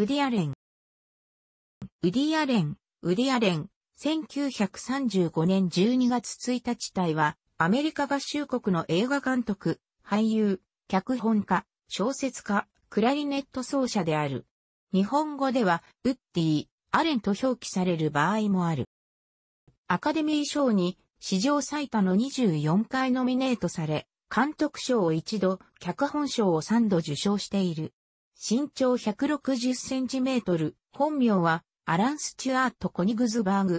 ウディアレン。ウディアレン、ウディアレン、1935年12月1日体は、アメリカ合衆国の映画監督、俳優、脚本家、小説家、クラリネット奏者である。日本語では、ウッディ、アレンと表記される場合もある。アカデミー賞に史上最多の24回ノミネートされ、監督賞を一度、脚本賞を3度受賞している。身長160センチメートル、本名はアラン・スチュアート・コニグズバーグ。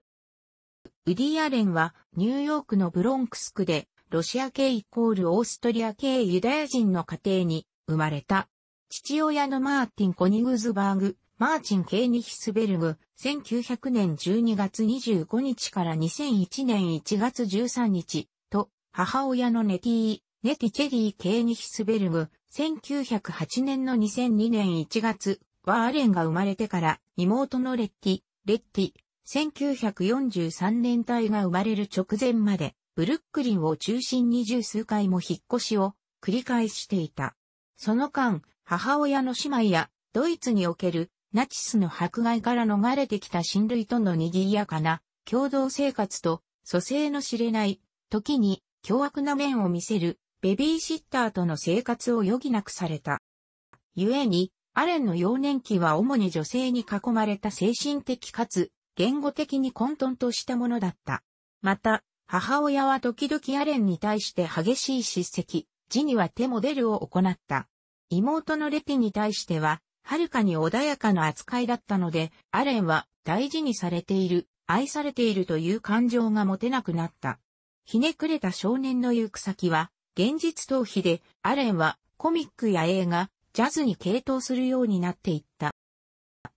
ウディ・アレンはニューヨークのブロンクス区でロシア系イコールオーストリア系ユダヤ人の家庭に生まれた。父親のマーティン・コニグズバーグ、マーチン・ケーニヒスベルグ、1900年12月25日から2001年1月13日と母親のネティー、ネティチェリー・ケーニヒスベルグ、1908年の2002年1月、はアレンが生まれてから妹のレッティ、レッティ、1943年隊が生まれる直前まで、ブルックリンを中心に十数回も引っ越しを繰り返していた。その間、母親の姉妹やドイツにおけるナチスの迫害から逃れてきた親類との賑やかな共同生活と蘇生の知れない時に凶悪な面を見せるベビーシッターとの生活を余儀なくされた。故に、アレンの幼年期は主に女性に囲まれた精神的かつ言語的に混沌としたものだった。また、母親は時々アレンに対して激しい叱責、字には手も出るを行った。妹のレティに対しては、はるかに穏やかな扱いだったので、アレンは大事にされている、愛されているという感情が持てなくなった。ひねくれた少年の行く先は、現実逃避で、アレンはコミックや映画、ジャズに傾倒するようになっていった。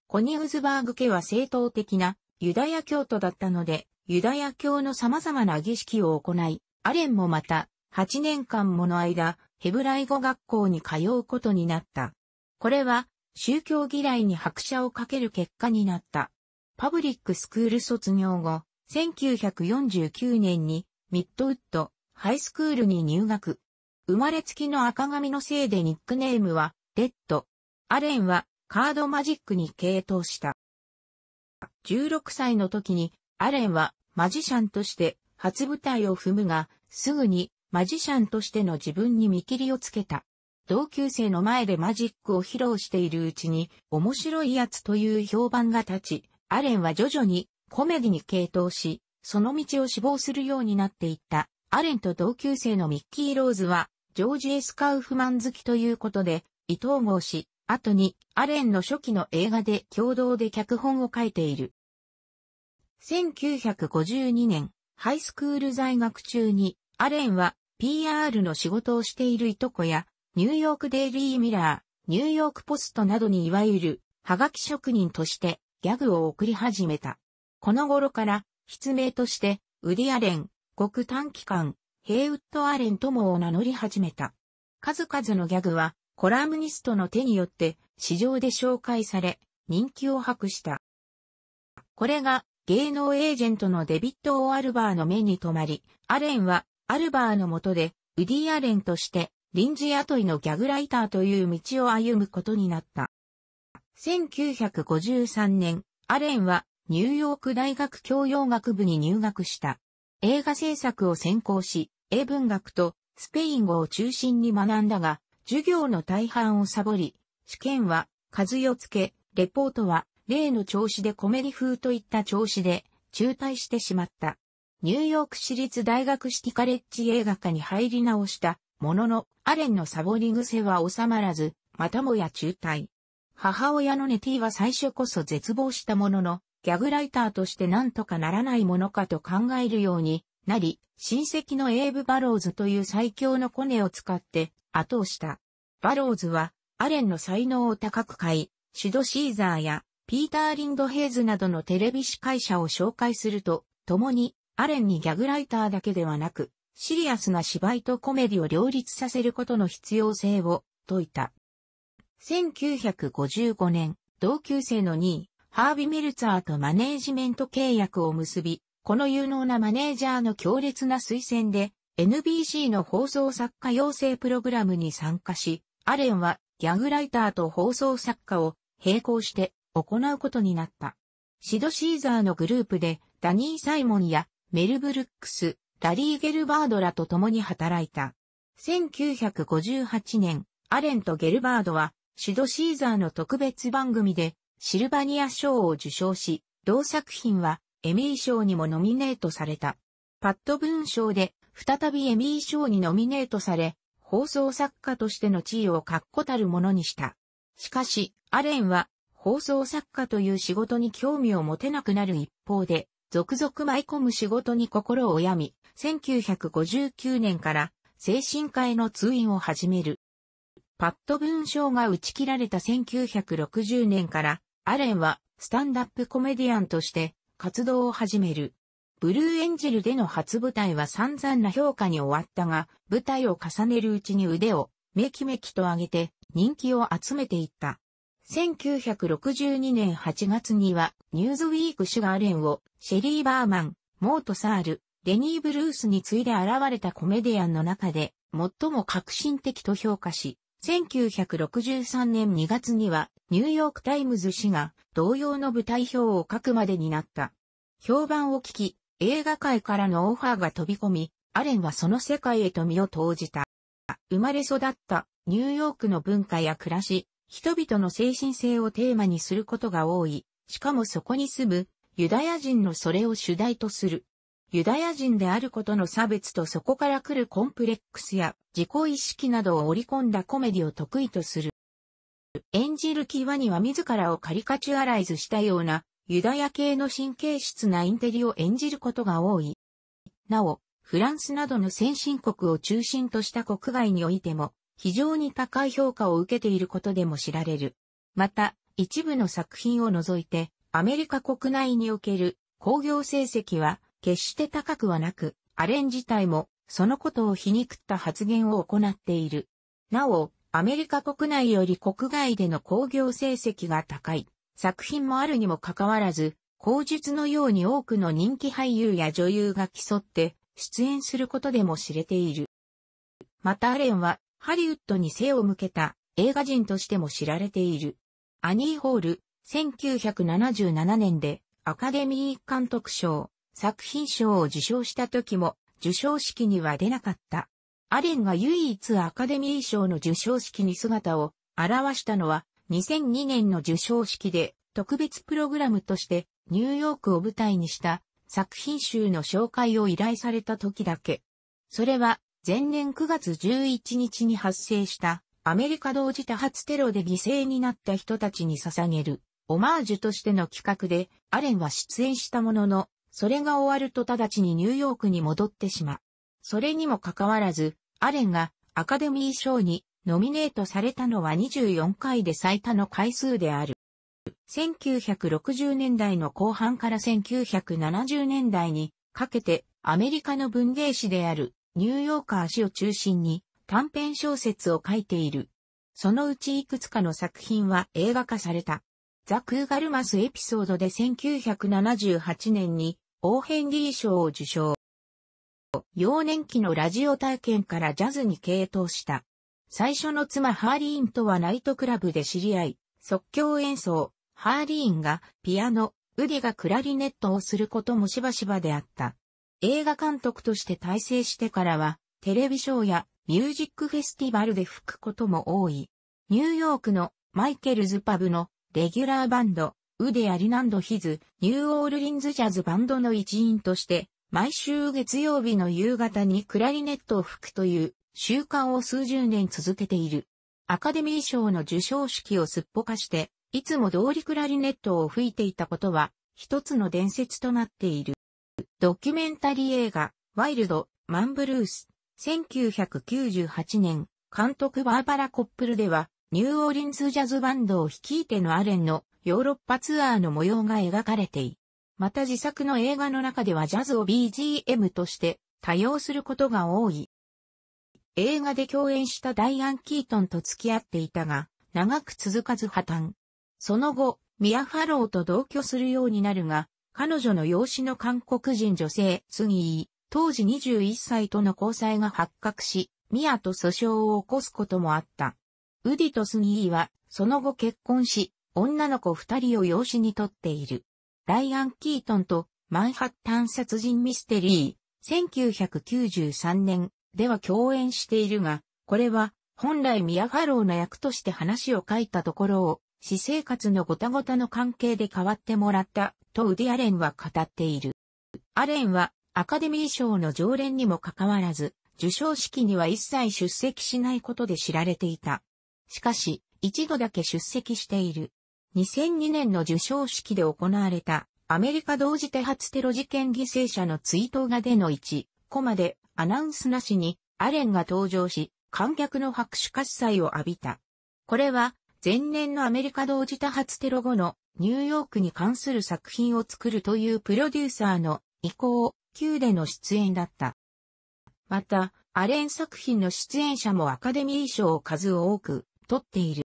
コニウズバーグ家は正統的なユダヤ教徒だったので、ユダヤ教の様々な儀式を行い、アレンもまた8年間もの間、ヘブライ語学校に通うことになった。これは宗教嫌いに拍車をかける結果になった。パブリックスクール卒業後、1949年にミッドウッドハイスクールに入学。生まれつきの赤髪のせいでニックネームは、レッド。アレンは、カードマジックに傾倒した。16歳の時に、アレンは、マジシャンとして、初舞台を踏むが、すぐに、マジシャンとしての自分に見切りをつけた。同級生の前でマジックを披露しているうちに、面白いやつという評判が立ち、アレンは徐々にコメディに傾倒し、その道を志望するようになっていった。アレンと同級生のミッキー・ローズは、ジョージ・エス・カウフマン好きということで、伊藤号氏、後にアレンの初期の映画で共同で脚本を書いている。1952年、ハイスクール在学中に、アレンは PR の仕事をしているいとこや、ニューヨークデイリーミラー、ニューヨークポストなどにいわゆる、はがき職人としてギャグを送り始めた。この頃から、筆名として、ウディ・アレン、極短期間、ヘイウッド・アレンともを名乗り始めた。数々のギャグは、コラムニストの手によって、市場で紹介され、人気を博した。これが、芸能エージェントのデビット・オアルバーの目に留まり、アレンは、アルバーの下で、ウディ・アレンとして、臨時雇いのギャグライターという道を歩むことになった。1953年、アレンは、ニューヨーク大学教養学部に入学した。映画制作を専攻し、英文学とスペイン語を中心に学んだが、授業の大半をサボり、試験は数よつけ、レポートは例の調子でコメディ風といった調子で中退してしまった。ニューヨーク市立大学シティカレッジ映画科に入り直したものの、アレンのサボり癖は収まらず、またもや中退。母親のネティは最初こそ絶望したものの、ギャグライターとして何とかならないものかと考えるようになり、親戚のエイブ・バローズという最強のコネを使って後押した。バローズは、アレンの才能を高く買い、シュド・シーザーやピーター・リンド・ヘイズなどのテレビ司会者を紹介すると、共にアレンにギャグライターだけではなく、シリアスな芝居とコメディを両立させることの必要性を説いた。1955年、同級生の2位、ハービ・メルツァーとマネージメント契約を結び、この有能なマネージャーの強烈な推薦で、NBC の放送作家養成プログラムに参加し、アレンはギャグライターと放送作家を並行して行うことになった。シド・シーザーのグループでダニー・サイモンやメル・ブルックス、ラリー・ゲルバードらと共に働いた。1958年、アレンとゲルバードはシド・シーザーの特別番組でシルバニア賞を受賞し、同作品はエミー賞にもノミネートされた。パット文賞で再びエミー賞にノミネートされ、放送作家としての地位を確固たるものにした。しかし、アレンは放送作家という仕事に興味を持てなくなる一方で、続々舞い込む仕事に心を病み、1959年から精神科への通院を始める。パッド文章が打ち切られた1960年からアレンは、スタンダップコメディアンとして、活動を始める。ブルーエンジェルでの初舞台は散々な評価に終わったが、舞台を重ねるうちに腕をめきめきと上げて人気を集めていった。1962年8月には、ニューズウィークシュガーレンを、シェリー・バーマン、モート・サール、デニー・ブルースに次いで現れたコメディアンの中で、最も革新的と評価し、1963年2月にはニューヨークタイムズ氏が同様の舞台表を書くまでになった。評判を聞き、映画界からのオファーが飛び込み、アレンはその世界へと身を投じた。生まれ育ったニューヨークの文化や暮らし、人々の精神性をテーマにすることが多い。しかもそこに住むユダヤ人のそれを主題とするユダヤ人であることの差別とそこから来るコンプレックスや自己意識などを織り込んだコメディを得意とする。演じるキワは自らをカリカチュアライズしたようなユダヤ系の神経質なインテリを演じることが多い。なお、フランスなどの先進国を中心とした国外においても非常に高い評価を受けていることでも知られる。また、一部の作品を除いてアメリカ国内における工業成績は決して高くはなく、アレン自体もそのことを皮肉った発言を行っている。なお、アメリカ国内より国外での興行成績が高い作品もあるにもかかわらず、口述のように多くの人気俳優や女優が競って出演することでも知れている。またアレンはハリウッドに背を向けた映画人としても知られている。アニーホール、1977年でアカデミー監督賞、作品賞を受賞した時も、受賞式には出なかった。アレンが唯一アカデミー賞の受賞式に姿を現したのは、2002年の受賞式で特別プログラムとしてニューヨークを舞台にした作品集の紹介を依頼された時だけ。それは前年9月11日に発生したアメリカ同時多発テロで犠牲になった人たちに捧げるオマージュとしての企画でアレンは出演したもののそれが終わると直ちにニューヨークに戻ってしまう。それにもかかわらず、アレンがアカデミー賞にノミネートされたのは24回で最多の回数である。1960年代の後半から1970年代にかけてアメリカの文芸誌であるニューヨーカー誌を中心に短編小説を書いている。そのうちいくつかの作品は映画化された。ザ・クーガルマスエピソードで1978年にオーヘンリー賞を受賞。幼年期のラジオ体験からジャズに傾倒した。最初の妻ハーリーンとはナイトクラブで知り合い、即興演奏、ハーリーンがピアノ、ウディがクラリネットをすることもしばしばであった。映画監督として大成してからは、テレビショーやミュージックフェスティバルで吹くことも多い。ニューヨークのマイケルズパブのレギュラーバンド、ウデ・アリナンド・ヒズ、ニューオールリンズ・ジャズバンドの一員として、毎週月曜日の夕方にクラリネットを吹くという習慣を数十年続けている。アカデミー賞の授賞式をすっぽかして、いつも通りクラリネットを吹いていたことは、一つの伝説となっている。ドキュメンタリー映画、ワイルド、マンブルース、1998年、監督バーバラ・コップルでは、ニューオーリンズジャズバンドを率いてのアレンのヨーロッパツアーの模様が描かれてい。また自作の映画の中ではジャズを BGM として多用することが多い。映画で共演したダイアン・キートンと付き合っていたが、長く続かず破綻。その後、ミア・ファローと同居するようになるが、彼女の養子の韓国人女性、スギー、当時21歳との交際が発覚し、ミアと訴訟を起こすこともあった。ウディとスギーは、その後結婚し、女の子二人を養子にとっている。ライアン・キートンとマンハッタン殺人ミステリー、1993年では共演しているが、これは本来ミア・ファローの役として話を書いたところを、私生活のごたごたの関係で変わってもらったとウディ・アレンは語っている。アレンはアカデミー賞の常連にもかかわらず、受賞式には一切出席しないことで知られていた。しかし、一度だけ出席している。2002年の受賞式で行われたアメリカ同時多発テロ事件犠牲者の追悼画での1コマでアナウンスなしにアレンが登場し観客の拍手喝采を浴びた。これは前年のアメリカ同時多発テロ後のニューヨークに関する作品を作るというプロデューサーの意向、Q での出演だった。また、アレン作品の出演者もアカデミー賞を数多く取っている。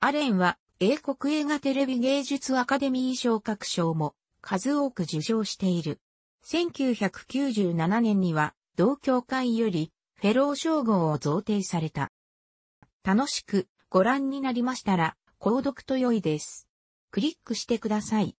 アレンは英国映画テレビ芸術アカデミー賞各賞も数多く受賞している。1997年には同協会よりフェロー称号を贈呈された。楽しくご覧になりましたら、購読と良いです。クリックしてください。